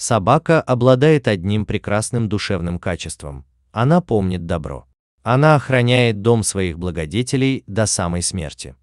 Собака обладает одним прекрасным душевным качеством. Она помнит добро. Она охраняет дом своих благодетелей до самой смерти.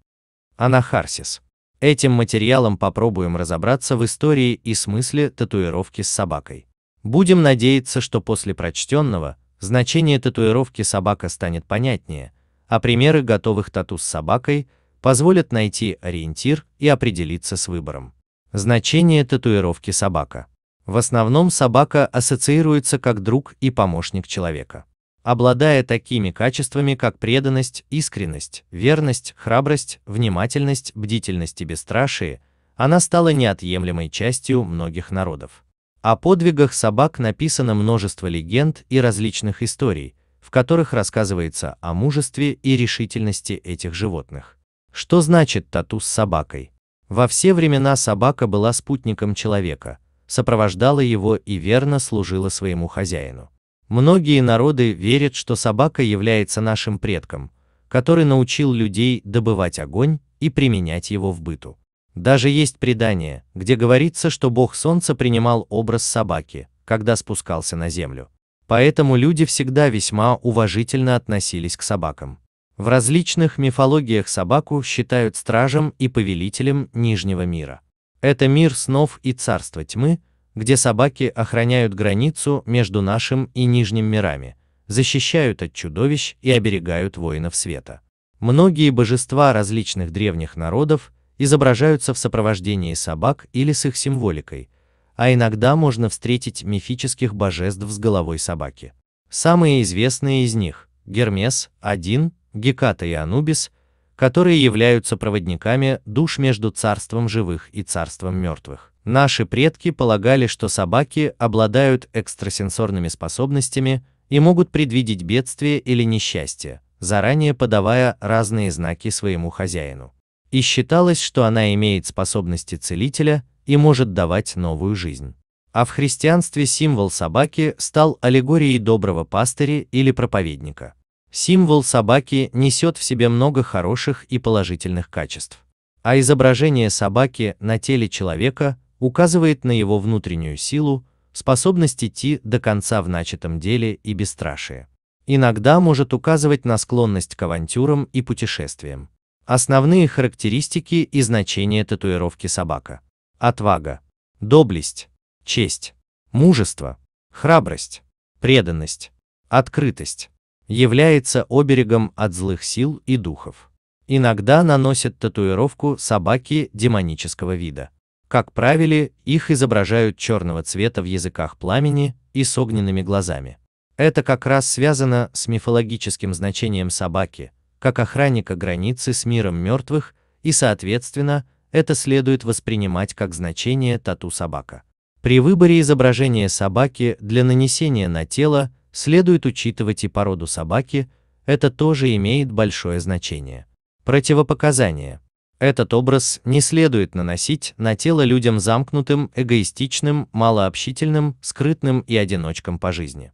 Анахарсис. Этим материалом попробуем разобраться в истории и смысле татуировки с собакой. Будем надеяться, что после прочтенного значение татуировки собака станет понятнее, а примеры готовых тату с собакой позволят найти ориентир и определиться с выбором. Значение татуировки собака. В основном собака ассоциируется как друг и помощник человека. Обладая такими качествами, как преданность, искренность, верность, храбрость, внимательность, бдительность и бесстрашие, она стала неотъемлемой частью многих народов. О подвигах собак написано множество легенд и различных историй, в которых рассказывается о мужестве и решительности этих животных. Что значит тату с собакой? Во все времена собака была спутником человека – сопровождала его и верно служила своему хозяину. Многие народы верят, что собака является нашим предком, который научил людей добывать огонь и применять его в быту. Даже есть предание, где говорится, что бог солнца принимал образ собаки, когда спускался на землю. Поэтому люди всегда весьма уважительно относились к собакам. В различных мифологиях собаку считают стражем и повелителем нижнего мира. Это мир снов и царство тьмы, где собаки охраняют границу между нашим и нижним мирами, защищают от чудовищ и оберегают воинов света. Многие божества различных древних народов изображаются в сопровождении собак или с их символикой, а иногда можно встретить мифических божеств с головой собаки. Самые известные из них – Гермес, Один, Геката и Анубис – которые являются проводниками душ между царством живых и царством мертвых. Наши предки полагали, что собаки обладают экстрасенсорными способностями и могут предвидеть бедствие или несчастье, заранее подавая разные знаки своему хозяину. И считалось, что она имеет способности целителя и может давать новую жизнь. А в христианстве символ собаки стал аллегорией доброго пастыря или проповедника. Символ собаки несет в себе много хороших и положительных качеств. А изображение собаки на теле человека указывает на его внутреннюю силу, способность идти до конца в начатом деле и бесстрашие. Иногда может указывать на склонность к авантюрам и путешествиям. Основные характеристики и значения татуировки собака. Отвага, доблесть, честь, мужество, храбрость, преданность, открытость является оберегом от злых сил и духов. Иногда наносят татуировку собаки демонического вида. Как правило, их изображают черного цвета в языках пламени и с огненными глазами. Это как раз связано с мифологическим значением собаки, как охранника границы с миром мертвых, и, соответственно, это следует воспринимать как значение тату-собака. При выборе изображения собаки для нанесения на тело следует учитывать и породу собаки, это тоже имеет большое значение. Противопоказания. Этот образ не следует наносить на тело людям замкнутым, эгоистичным, малообщительным, скрытным и одиночкам по жизни.